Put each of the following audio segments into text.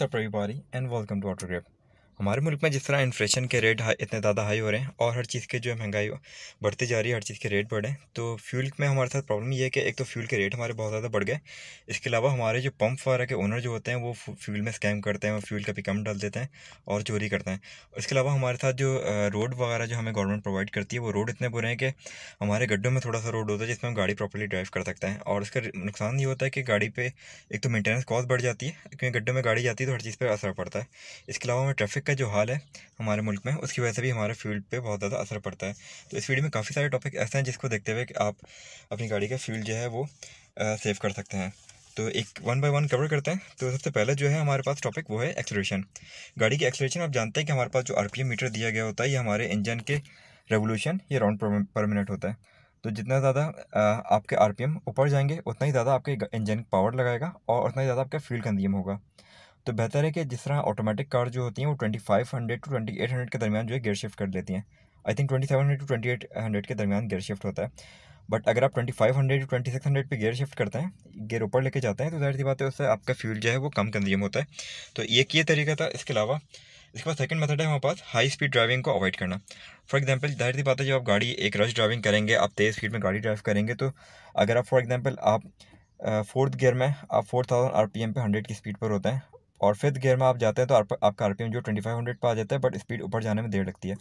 What's up everybody and welcome to Autogrip. हमारे मुल्क में जिस तरह इन्फ्लेशन के रेट इतने ज़्यादा हाई हो रहे हैं और हर चीज़ के जो है महंगाई बढ़ती जा रही है हर चीज़ के रेट बढ़े तो फ्यूल में हमारे साथ प्रॉब्लम ये है कि एक तो फ्यूल के रेट हमारे बहुत ज़्यादा बढ़ गए इसके अलावा हमारे जो पम्प वगैरह के ओनर जो होते हैं वो फ्यूल में स्कैम करते हैं और फ्यूल भी कम डाल देते हैं और चोरी करते हैं इसके अलावा हमारे साथ जो रोड वगैरह जो हमें गवर्नमेंट प्रोवाइड करती है वो रोड इतने बुरे हैं कि हमारे गड्ढों में थोड़ा सा रोड होता है जिसमें हम गाड़ी प्रॉपरली ड्राइव कर सकते हैं और उसका नुकसान ये होता है कि गाड़ी पर एक तो मेंटेनेंस कॉस्ट बढ़ जाती है क्योंकि गड्ढों में गाड़ी जाती है तो हर चीज़ पर असर पड़ता है इसके अलावा हमें ट्रैफिक का जो हाल है हमारे मुल्क में उसकी वजह से भी हमारे फील्ड पे बहुत ज़्यादा असर पड़ता है तो इस वीडियो में काफ़ी सारे टॉपिक ऐसे हैं जिसको देखते हुए कि आप अपनी गाड़ी का फ्यूल जो है वो सेव कर सकते हैं तो एक वन बाय वन कवर करते हैं तो सबसे पहले जो है हमारे पास टॉपिक वो है एक्सलेशन गाड़ी की एक्सलेशन आप जानते हैं कि हमारे पास जो आर मीटर दिया गया होता है ये हमारे इंजन के रेवोल्यूशन ये राउंड पर मिनट होता है तो जितना ज़्यादा आपके आरपीएम ऊपर जाएंगे उतना ही ज़्यादा आपके इंजन पावर लगाएगा और उतना ही ज़्यादा आपका फ्यूल कंज्यूम होगा तो बेहतर है कि जिस तरह ऑटोमेटिक कार जो होती हैं वो twenty five hundred to twenty eight hundred के दरमियान जो है गेयर शिफ्ट कर लेती हैं I think twenty seven hundred to twenty eight hundred के दरमियान गेयर शिफ्ट होता है बट अगर आप twenty five hundred to twenty six hundred पर गेयर शिफ्ट करते हैं गेयर ऊपर लेके जाते हैं तो जाहिर सी बात है उससे आपका फ्यूल जो है वो कम कंज्यूम होता है तो एक ये तरीका था इसके अलावा इसके बाद सेकंड मेथड है हमारे पास हाई स्पीड ड्राइविंग को अवॉइड करना फॉर एग्जांपल जाहिर सी बात है जब आप गाड़ी एक रश ड्राइविंग करेंगे आप तेज़ स्पीड में गाड़ी ड्राइव करेंगे तो अगर आप फॉर एग्जांपल आप फोर्थ गियर में आप four thousand R P M पे हंड्रेड की स्पीड पर होते हैं और फिफ्थ गियर में आप जाते हैं तो आप, आपका आर जो ट्वेंटी फाइव हंड्रेड पर आ जाता है बट स्पीड ऊपर जाने में देर लगती है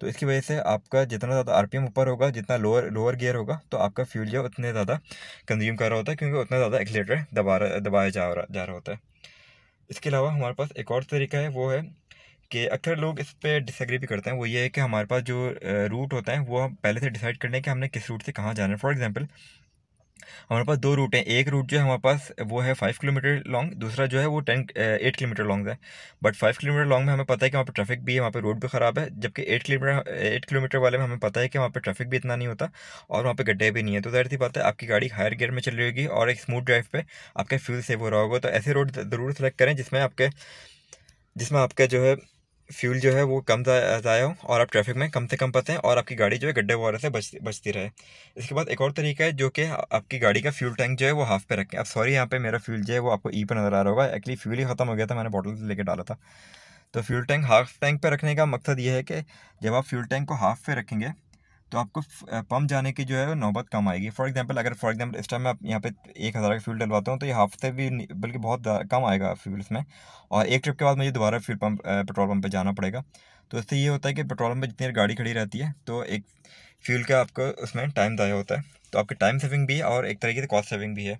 तो इसकी वजह से आपका जितना ज़्यादा आर ऊपर होगा जितना लोअर लोअर गियर होगा तो आपका फ्यूल जो उतने ज़्यादा कंज्यूम कर रहा होता है क्योंकि उतना ज़्यादा एक्सीटर दबा दबाया जा रहा जा रहा होता है इसके अलावा हमारे पास एक और तरीका है वो है कि अक्सर लोग इस पर डिसग्री भी करते हैं वो ये है कि हमारे पास जो रूट होता है वो हम पहले से डिसाइड करने के कि हमने किस रूट से कहाँ जाना है फॉर एग्ज़ाम्पल हमारे पास दो रूट हैं एक रूट जो है हमारे पास वो है फाइव किलोमीटर लॉन्ग दूसरा जो है वो टेन एट किलोमीटर लॉन्ग है बट फाइव किलोमीटर लॉन्ग में हमें पता है कि वहाँ पर ट्रैफिक भी है वहाँ पर रोड भी ख़राब है जबकि एट किलोमीटर एट किलोमीटर वाले में हमें पता है कि वहाँ पर ट्रैफिक भी इतना नहीं होता और वहाँ पर गड्ढे भी नहीं है तो जाहिर सी बात है आपकी गाड़ी हायर गियर में चल रही होगी और एक स्मूथ ड्राइव पर आपका फ्यूल सेव हो रहा होगा तो ऐसे रोड ज़रूर सेलेक्ट करें जिसमें आपके जिसमें आपका जो है फ्यूल जो है वो कम ज़ाया हो और आप ट्रैफिक में कम से कम फंसें और आपकी गाड़ी जो है गड्ढे वगैरह से बचती बचती रहे इसके बाद एक और तरीका है जो कि आपकी गाड़ी का फ्यूल टैंक जो है वो हाफ पे रखें अब सॉरी यहाँ पे मेरा फ्यूल जो है वो आपको ई पे नज़र आ रहा होगा एक्चुअली फ्यूल ही ख़त्म हो गया था मैंने बॉटल से लेकर डाला था तो फ्यूल टैंक हाफ टैंक पर रखने का मकसद ये है कि जब आप फ्यूल टैंक को हाफ पे रखेंगे तो आपको पम्प जाने की जो है नौबत कम आएगी फॉर एग्जांपल अगर फॉर एग्जांपल इस टाइम मैं यहाँ पे एक हज़ार का फ्यूल डलवाता हूँ तो ये हाफ से भी बल्कि बहुत कम आएगा फ्यूल इसमें और एक ट्रिप के बाद मुझे दोबारा फ्यूल पम्प पेट्रोल पंप पे जाना पड़ेगा तो इससे ये होता है कि पेट्रोल पम्प जितनी जितनी गाड़ी खड़ी रहती है तो एक फ्यूल का आपको उसमें टाइम ज़ाया होता है तो आपकी टाइम सेविंग भी है और एक तरीके से कॉस्ट सेविंग भी है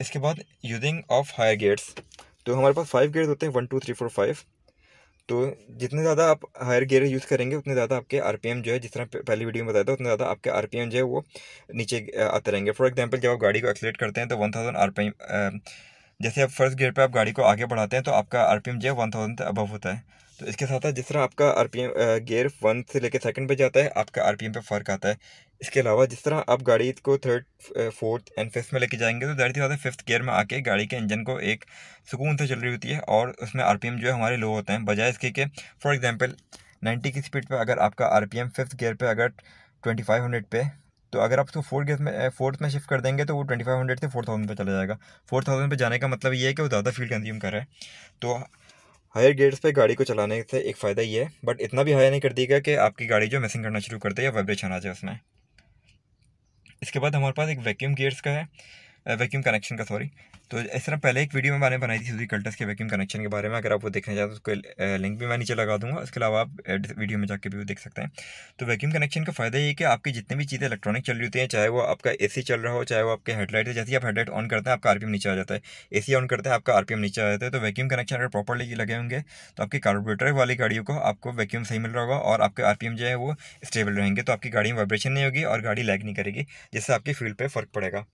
इसके बाद यूजिंग ऑफ हायर गेट्स तो हमारे पास फाइव गेट्स होते हैं one two three four five तो जितने ज़्यादा आप हायर गियर यूज़ करेंगे उतने ज़्यादा आपके आरपीएम जो है जिस तरह पहली वीडियो में बताया था उतने ज़्यादा आपके आरपीएम जो है वो नीचे आते रहेंगे फॉर एग्जांपल जब आप गाड़ी को एक्सलेट करते हैं तो वन थाउजेंड आर जैसे आप फर्स्ट गियर पर आप गाड़ी को आगे बढ़ाते हैं तो आपका आर जो है वन थाउजेंड अबव होता है तो इसके साथ साथ जिस तरह आपका R P M gear one से लेकर सेकंड पे जाता है आपका आर पी एम पर फ़र्क आता है इसके अलावा जिस तरह आप गाड़ी को थर्ड फोर्थ एंड फिफ्थ में लेके जाएंगे तो ज्यादा से ज़्यादा फिफ्थ गियर में आके गाड़ी के इंजन को एक सुकून से चल रही होती है और उसमें आर पी एम जो है हमारे लो होते हैं बजाय इसके कि फॉर एग्जाम्पल नाइन्टी की स्पीड पर अगर आपका R P M fifth gear पर अगर ट्वेंटी फाइव हंड्रेड पे तो अगर आप उसको फोर्थ गेयर में फोर्थ में शिफ्ट कर देंगे तो वो ट्वेंटी फाइव हंड्रेड से फोर थाउजेंड पर चला जाएगा फोर थाउजेंड पर जाने का मतलब ये है कि वो ज़्यादा फील्ड कंज्यूम कर रहा है तो हायर गेयर्स पे गाड़ी को चलाने से एक फ़ायदा ही है बट इतना भी हाई नहीं कर देगा कि आपकी गाड़ी जो मिसिंग करना शुरू कर दे या वाइब्रेशन आ जाए उसमें इसके बाद हमारे पास एक वैक्यूम गेयर्स का है वैक्यूम कनेक्शन का सॉरी तो इस तरह पहले एक वीडियो में मैंने बनाई थी सुजी कल्टस के वैक्यूम कनेक्शन के बारे में अगर आप वो देखना चाहते तो उसको लिंक भी मैं नीचे लगा दूंगा इसके अलावा आप वीडियो में जाके भी वो देख सकते हैं तो वैक्यूम कनेक्शन का फ़ायदा ये कि आपकी जितनी भी चीज़ें इलेक्ट्रॉनिक चल रही होती हैं चाहे वो आपका ए चल रहा हो चाहे वो आपके हेडलाइट है जैसे ही आप हेडलाइट ऑन करते हैं आपका आर नीचे आ जाता है ए ऑन करते हैं आपका आर नीचे आ जाता है तो वैक्यूम कनेक्शन अगर प्रॉपरली लगे होंगे तो आपकी कार्बोरेटर वाली गाड़ियों को आपको वैक्यूम सही मिल रहा होगा और आपके आर जो है वो स्टेबल रहेंगे तो आपकी गाड़ी में वाइब्रेशन नहीं होगी और गाड़ी लैग नहीं करेगी जिससे आपकी फील्ड पर फर्क पड़ेगा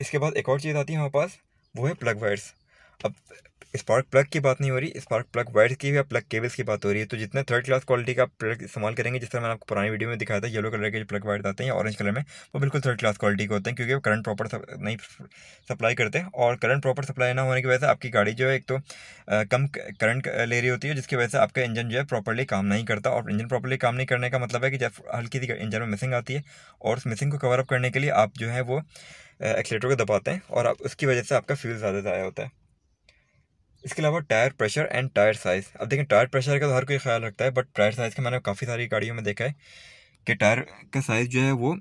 इसके बाद एक और चीज़ आती है हमारे पास वो है प्लग वायर्स अब स्पार्क प्लग की बात नहीं हो रही स्पार्क प्लग वायर्स की या प्लग केबल्स की बात हो रही है तो जितने थर्ड क्लास क्वालिटी का प्लग इस्तेमाल करेंगे जिस तरह मैंने आपको पुरानी वीडियो में दिखाया था येलो कलर के जो प्लग वायर आते हैं ऑरेंज कलर में वो बिल्कुल थर्ड क्लास क्वालिटी के होते हैं क्योंकि वो करंट प्रॉपर नहीं सप्लाई करते और करंट प्रॉपर सप्लाई ना होने की वजह से आपकी गाड़ी जो है एक तो कम करंट ले रही होती है जिसकी वजह से आपका इंजन जो है प्रॉपरली काम नहीं करता और इंजन प्रॉपरली काम नहीं करने का मतलब है कि जब हल्की सी इंजन में मिसिंग आती है और उस मिसिंग को कवरअप करने के लिए आप जो है वो एक्सीटर को दबाते हैं और आप उसकी वजह से आपका फ्यूल ज़्यादा ज़ाया होता है इसके अलावा tyre pressure and tyre size अब देखें टायर प्रेशर का तो हर कोई ख्याल रखता है बट टायर साइज़ का मैंने काफ़ी सारी गाड़ियों में देखा है कि टायर का साइज़ जो है वो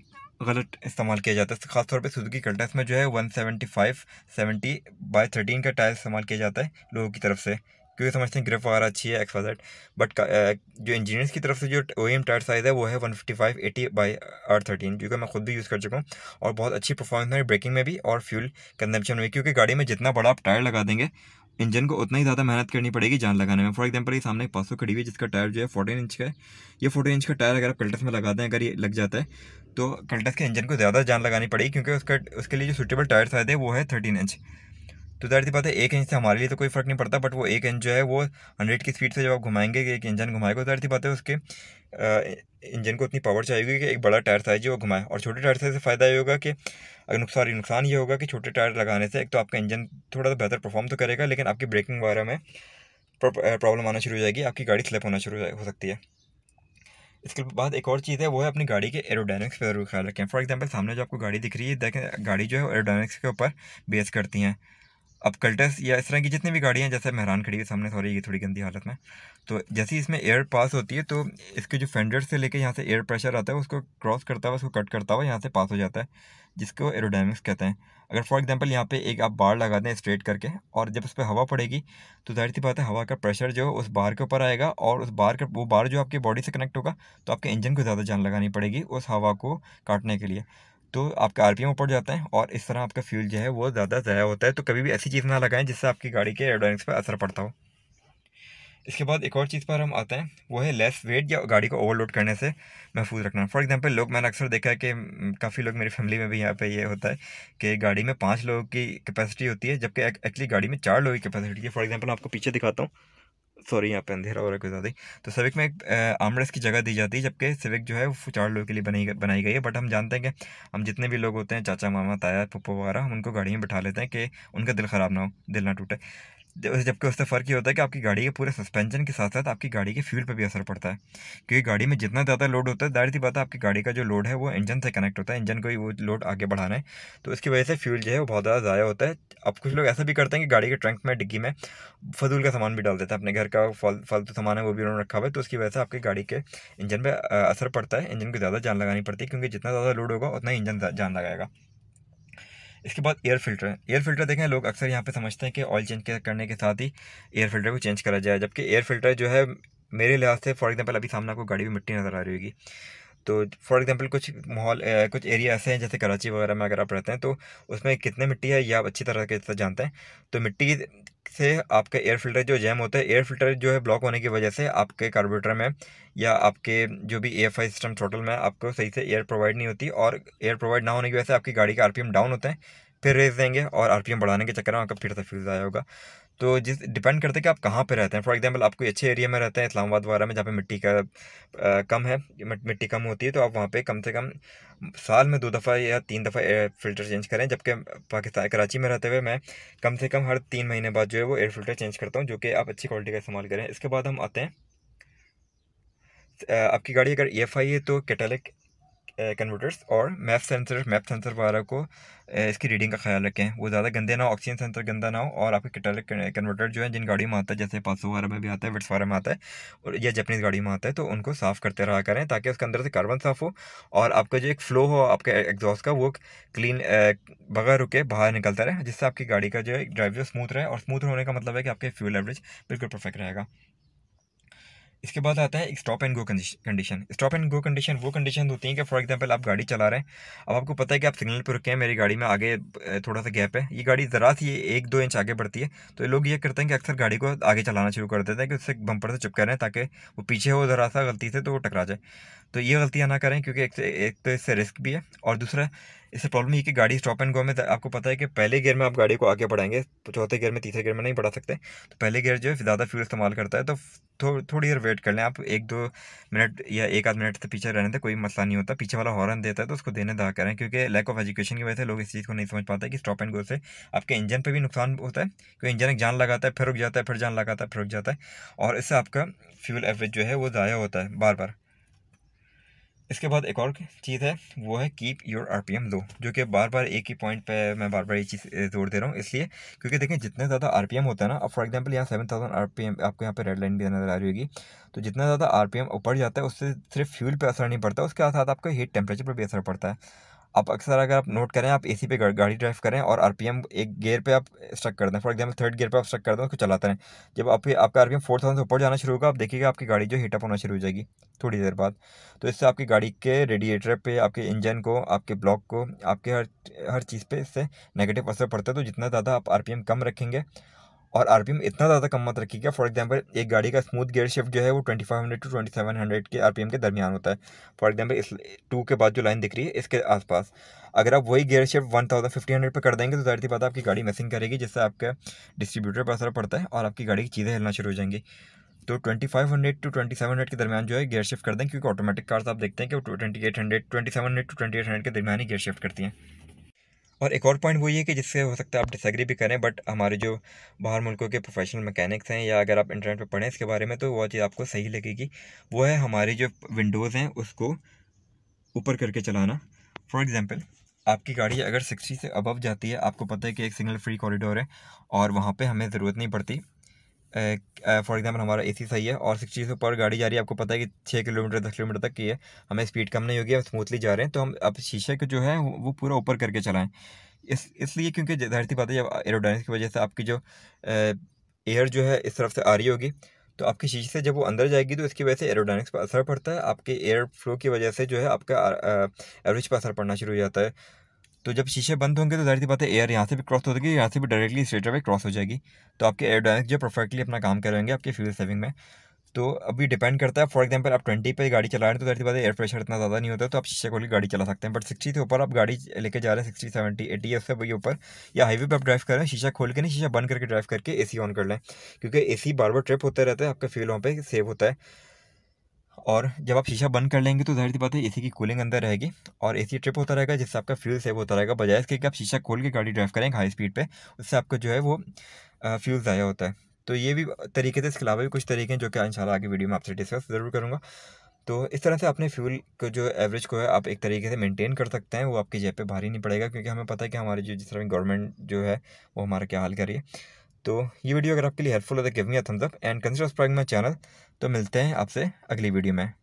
गलत इस्तेमाल किया जाता है खासतौर पर सुजुकी कल्टा इसमें जो है one seventy five seventy by thirteen का टायर इस्तेमाल किया जाता है लोगों की तरफ से क्योंकि समझते हैं ग्रिप वगैरह अच्छी है एक्स बट जो इंजीनियर्स की तरफ से जो ओ एम टायर साइज़ है वो है one fifty five eighty by R thirteen क्योंकि मैं खुद भी यूज़ कर चुका हूँ और बहुत अच्छी परफॉर्मेंस मेरी ब्रेकिंग में भी और फ्यूल कंजम्पशन में भी क्योंकि गाड़ी में जितना बड़ा आप टायर लगा देंगे इंजन को उतना ही ज़्यादा मेहनत करनी पड़ेगी जान लगाने में फॉर एग्जाम्पल ये सामने पास खड़ी हुई जिसका टायर जो है फोर्टीन इंच का है ये फोर्टीन इंच का टायर अगर आप कल्टस में लगा दें अगर ये लग जाता है तो कल्टस के इंजन को ज़्यादा जान लगानी पड़ेगी क्योंकि उसका उसके लिए जो सुटेबल टायर साइज है वो है थर्टीन इंच तो जाहिर सी बात है एक इंच से हमारे लिए तो कोई फ़र्क नहीं पड़ता बट वो एक इंच जो है वो हंड्रेड की स्पीड से जब आप घुमाएंगे एक इंजन घुमाएगा तो जाहिर सी बात है उसके इंजन को इतनी पावर चाहिए कि एक बड़ा टायर साइज वो घुमाए और छोटे टायर साइज से फ़ायदा ये होगा कि अगर नुकसान नुकसान ये होगा कि छोटे टायर लगाने से एक तो आपका इंजन थोड़ा सा बेहतर परफॉर्म तो करेगा लेकिन आपकी ब्रेकिंग वगैरह में प्रॉब्लम आना शुरू हो जाएगी आपकी गाड़ी स्लिप होना शुरू हो सकती है इसके बाद एक और चीज़ है वो है अपनी गाड़ी के एरोडाइनक्स पर ख्याल रखें फॉर एग्जांपल सामने जो आपको गाड़ी दिख रही है देखें गाड़ी जो है एरोडाइनक्स के ऊपर बेस करती हैं अब कल्टस या इस तरह की जितनी भी गाड़ियाँ जैसे मेहरान खड़ी है सामने सॉरी ये थोड़ी गंदी हालत में तो जैसे ही इसमें एयर पास होती है तो इसके जो फेंडर से लेके यहाँ से एयर प्रेशर आता है उसको क्रॉस करता हुआ उसको कट करता हुआ यहाँ से पास हो जाता है जिसको एरोडाइनमिक्स कहते हैं अगर फॉर एग्जाम्पल यहाँ पे एक आप बार लगा दें स्ट्रेट करके और जब उस पर हवा पड़ेगी तो जाहिर सी बात है हवा का प्रेशर जो उस बार के ऊपर आएगा और उस बार का वो बार जो आपकी बॉडी से कनेक्ट होगा तो आपके इंजन को ज़्यादा जान लगानी पड़ेगी उस हवा को काटने के लिए तो आपका आर पी एम ऊपर जाता है और इस तरह आपका फ्यूल जो है वो ज़्यादा ज़ाया होता है तो कभी भी ऐसी चीज़ ना लगाएं जिससे आपकी गाड़ी के एयरोडाइनिक्स पर असर पड़ता हो इसके बाद एक और चीज़ पर हम आते हैं वो है लेस वेट या गाड़ी को ओवरलोड करने से महफूज रखना फॉर एग्जांपल लोग मैंने अक्सर देखा है कि काफ़ी लोग मेरी फैमिली में भी यहाँ पे ये होता है कि गाड़ी में पाँच लोगों की कैपेसिटी होती है जबकि एक्चुअली गाड़ी में चार लोगों की कैपेसिटी है फॉर एग्जांपल आपको पीछे दिखाता हूँ सॉरी यहाँ पे अंधेरा और कोई कुछ ज़्यादा तो सिविक में एक आमरेस की जगह दी जाती है जबकि सिविक जो है वो चार लोगों के लिए बनाई बनाई गई है बट हम जानते हैं कि हम जितने भी लोग होते हैं चाचा मामा ताया पप्पो वगैरह हम उनको गाड़ी में बैठा लेते हैं कि उनका दिल ख़राब ना हो दिल ना टूटे जबकि उससे फ़र्क ये होता है कि आपकी गाड़ी के पूरे सस्पेंशन के साथ साथ आपकी गाड़ी के फ्यूल पर भी असर पड़ता है क्योंकि गाड़ी में जितना ज़्यादा लोड होता है दायरी सी बात है आपकी गाड़ी का जो लोड है वो इंजन से कनेक्ट होता है इंजन को ही वो लोड आगे बढ़ाना है तो इसकी वजह से फ्यूल जो है वो बहुत ज़्यादा ज़ाया होता है अब कुछ लोग ऐसा भी करते हैं कि गाड़ी के ट्रंक में डिग्गी में फजूल का सामान भी डाल देते हैं अपने घर का फालतू सामान है वो भी उन्होंने रखा हुआ है तो उसकी वजह से आपकी गाड़ी के इंजन पर असर पड़ता है इंजन को ज़्यादा जान लगानी पड़ती है क्योंकि जितना ज़्यादा लोड होगा उतना ही इंजन जान लगाएगा इसके बाद एयर फिल्टर एयर फिल्टर देखें लोग अक्सर यहाँ पे समझते हैं कि ऑयल चेंज करने के साथ ही एयर फिल्टर को चेंज करा जाए जबकि एयर फिल्टर जो है मेरे लिहाज से फॉर एग्जांपल अभी सामने आपको गाड़ी में मिट्टी नज़र आ रही होगी तो फॉर एग्जांपल कुछ माहौल कुछ एरिया ऐसे हैं जैसे कराची वगैरह में अगर आप रहते हैं तो उसमें कितने मिट्टी है ये आप अच्छी तरह के जानते हैं तो मिट्टी से आपका एयर फिल्टर जो जैम होता है एयर फिल्टर जो है ब्लॉक होने की वजह से आपके कार्बोरेटर में या आपके जो भी ए सिस्टम टोटल में आपको सही से एयर प्रोवाइड नहीं होती और एयर प्रोवाइड ना होने की वजह से आपकी गाड़ी का आर डाउन होते हैं फिर रेस देंगे और आर बढ़ाने के चक्कर में आपका फिर से फ्यूज़ आया होगा तो जिस डिपेंड करते हैं कि आप कहाँ पे रहते हैं फॉर एग्जांपल आप कोई अच्छे एरिया में रहते हैं इस्लामाबाद वगैरह में जहाँ पे मिट्टी का आ, कम है मिट्टी कम होती है तो आप वहाँ पे कम से कम साल में दो दफ़ा या तीन दफ़ा एयर फिल्टर चेंज करें जबकि पाकिस्तान कराची में रहते हुए मैं कम से कम हर तीन महीने बाद जो है वो एयर फिल्टर चेंज करता हूँ जो कि आप अच्छी क्वालिटी का इस्तेमाल करें इसके बाद हम आते हैं आपकी गाड़ी अगर ई एफ आई है तो कैटेलिक कन्वर्टर्स और मैप सेंसर मैप सेंसर वगैरह को इसकी रीडिंग का ख्याल रखें वो ज़्यादा गंदे ना हो ऑक्सीजन सेंसर गंदा ना हो और आपके कैटालिक कन्वर्टर जो है जिन गाड़ियों में आता है जैसे पासो वगैरह में भी आता है विट्स वगैरह में आता है और या जपनीज़ गाड़ी में आता है तो उनको साफ़ करते रहा करें ताकि उसके अंदर से कार्बन साफ़ हो और आपका जो एक फ़्लो हो आपके एग्जॉस्ट का वो क्लीन बगैर रुके बाहर निकलता रहे जिससे आपकी गाड़ी का जो है ड्राइव जो स्मूथ रहे और स्मूथ होने का मतलब है कि आपके फ्यूल एवरेज बिल्कुल परफेक्ट रहेगा इसके बाद आता है stop and go condition stop and go condition वो कंडीशन होती है कि फॉर एग्जांपल आप गाड़ी चला रहे हैं अब आपको पता है कि आप सिग्नल पर रुके हैं मेरी गाड़ी में आगे थोड़ा सा गैप है ये गाड़ी ज़रा सी एक दो इंच आगे बढ़ती है तो लोग ये करते हैं कि अक्सर गाड़ी को आगे चलाना शुरू कर देते हैं कि उससे बंपर से चिपका रहे हैं ताकि वो पीछे हो ज़रा सा गलती से तो वो टकरा जाए तो ये गलतियाँ ना करें क्योंकि एक तो इससे रिस्क भी है और दूसरा इससे प्रॉब्लम ये कि गाड़ी स्टॉप एंड गो में तो आपको पता है कि पहले गियर में आप गाड़ी को आगे बढ़ाएंगे तो चौथे गियर में तीसरे गियर में नहीं बढ़ा सकते तो पहले गियर जो है ज़्यादा फ्यूल इस्तेमाल करता है तो थो, थोड़ी देर वेट कर लें आप एक दो मिनट या एक आध मिनट से पीछे रहने से कोई मसला नहीं होता पीछे वाला हॉर्न देता है तो उसको देने दा करें क्योंकि लैक ऑफ एजुकेशन की वजह से लोग इस चीज़ को नहीं समझ पाते कि स्टॉप एंड गो से आपके इंजन पर भी नुकसान होता है क्योंकि इंजन एक जान लगाता है फिर रुक जाता है फिर जान लगाता है फिर रुक जाता है और इससे आपका फ्यूल एवरेज जो है वो ज़ाया होता है बार बार इसके बाद एक और चीज़ है वो है कीप योर आरपीएम लो जो कि बार बार एक ही पॉइंट पे मैं बार बार ये चीज़ जोड़ दे रहा हूँ इसलिए क्योंकि देखें जितने ज़्यादा आरपीएम होता है ना अब फॉर एग्जांपल यहाँ सेवन थाउजेंड आर आपको यहाँ पे रेड लाइन भी नज़र आ रही होगी तो जितना ज़्यादा आरपीएम ऊपर जाता है उससे सिर्फ फ्यूल पर असर नहीं पड़ता उसके साथ आपका हीट टेम्परेचर पर भी असर पड़ता है आप अक्सर अगर आप नोट करें आप एसी पे गाड़ी ड्राइव करें और आरपीएम एक गेयर पे आप स्ट्रक कर दें फॉर एग्जांपल थर्ड गेयर पे आप स्ट्रक कर दें उसको चलाते रहें जब आप आपका आरपीएम फोर थाउजेंड से ऊपर जाना शुरू होगा आप देखिएगा आपकी गाड़ी जो हीटअप होना शुरू हो जाएगी थोड़ी देर बाद तो इससे आपकी गाड़ी के रेडिएटर पर आपके इंजन को आपके ब्लॉक को आपके हर हर चीज़ पर इससे नेगेटिव असर पड़ता है तो जितना ज़्यादा आप आर कम रखेंगे और आर इतना ज़्यादा कम मत रखिएगा फॉर एग्जाम्पल एक गाड़ी का स्मूथ गेयर शिफ्ट जो है वो twenty five hundred to twenty seven hundred के आर के दरमियान होता है फॉर एग्जाम्पल इस टू के बाद जो लाइन दिख रही है इसके आसपास अगर आप वही gear shift one thousand fifty hundred पर कर देंगे तो जाहिर सी बात आपकी गाड़ी मिसिंग करेगी जिससे आपके डिस्ट्रीब्यूटर पर असर पड़ता है और आपकी गाड़ी की चीज़ें हिलना शुरू हो जाएंगी तो 2500 टू 2700 के दरमियान जो है गियर शिफ्ट कर दें क्योंकि ऑटोमेटिक कार्स आप देखते हैं कि वो 2800 2700 टू 2800 के दरमियान ही गियर शिफ्ट करती हैं और एक और पॉइंट वो ये कि जिससे हो सकता है आप डिसग्री भी करें बट हमारे जो बाहर मुल्कों के प्रोफेशनल मैकेनिक्स हैं या अगर आप इंटरनेट पर पढ़ें इसके बारे में तो वह चीज़ आपको सही लगेगी वो है हमारी जो विंडोज़ हैं उसको ऊपर करके चलाना फॉर एग्ज़ाम्पल आपकी गाड़ी अगर सिक्सटी से अबव जाती है आपको पता है कि एक सिंगल फ्री कॉरिडोर है और वहाँ पे हमें ज़रूरत नहीं पड़ती फॉर एग्जाम्पल हमारा ए सही है और सिक्सटी से ऊपर गाड़ी जा रही है आपको पता है कि छः किलोमीटर दस किलोमीटर तक की है हमें स्पीड कम नहीं होगी हम स्मूथली जा रहे हैं तो हम अब शीशे को जो है वो पूरा ऊपर करके चलाएँ इस इसलिए क्योंकि जाहिर सी बात है जब एरोडाइनिक्स की वजह से आपकी जो एयर जो है इस तरफ से आ रही होगी तो आपके शीशे से जब वो अंदर जाएगी तो इसकी वजह से एरोडाइनिक्स पर असर पड़ता है आपके एयर फ्लो की वजह से जो है आपका एवरेज पर असर पड़ना शुरू हो जाता है तो जब शीशे बंद होंगे तो जाहिर सी बात है एयर यहाँ से भी क्रॉस हो जाएगी यहाँ से भी डायरेक्टली स्ट्रेटर पे क्रॉस हो जाएगी तो आपके एयर डायनेक्स जो परफेक्टली अपना काम करेंगे आपके फ्यूल सेविंग में तो अभी डिपेंड करता है फॉर एग्जांपल आप ट्वेंटी पे गाड़ी चला रहे हैं तो जाहिर बात है एयर प्रेशर इतना ज़्यादा नहीं होता तो आप शीशे खोल के गाड़ी चला सकते हैं बट सिक्सटी से ऊपर आप गाड़ी लेके जा रहे हैं सिक्सटी सेवेंटी एटी एस से वही ऊपर या हाईवे पे आप ड्राइव कर रहे हैं शीशा खोल के नहीं शीशा बंद करके ड्राइव करके ए ऑन कर लें क्योंकि ए बार बार ट्रिप होते रहता है आपका फ्यूल वहाँ पर सेव होता है और जब आप शीशा बंद कर लेंगे तो जाहिर सी बात है एसी की कूलिंग अंदर रहेगी और एसी ट्रिप होता रहेगा जिससे आपका फ्यूल सेव होता रहेगा बजाय इसके कि आप शीशा खोल के गाड़ी ड्राइव करेंगे हाई स्पीड पे उससे आपका जो है वो फ्यूल ज़ाया होता है तो ये भी तरीके थे इसके अलावा भी कुछ तरीके हैं जो कि इंशाल्लाह आगे वीडियो में आपसे डिस्कस ज़रूर करूँगा तो इस तरह से अपने फ्यूल को जो एवरेज को है आप एक तरीके से मेंटेन कर सकते हैं वो आपकी जेब पे भारी नहीं पड़ेगा क्योंकि हमें पता है कि हमारी जो जिस तरह गवर्नमेंट जो है वो हमारा क्या हाल करिए तो ये वीडियो अगर आपके लिए हेल्पफुल है तो give me a thumbs up and consider subscribe my channel तो मिलते हैं आपसे अगली वीडियो में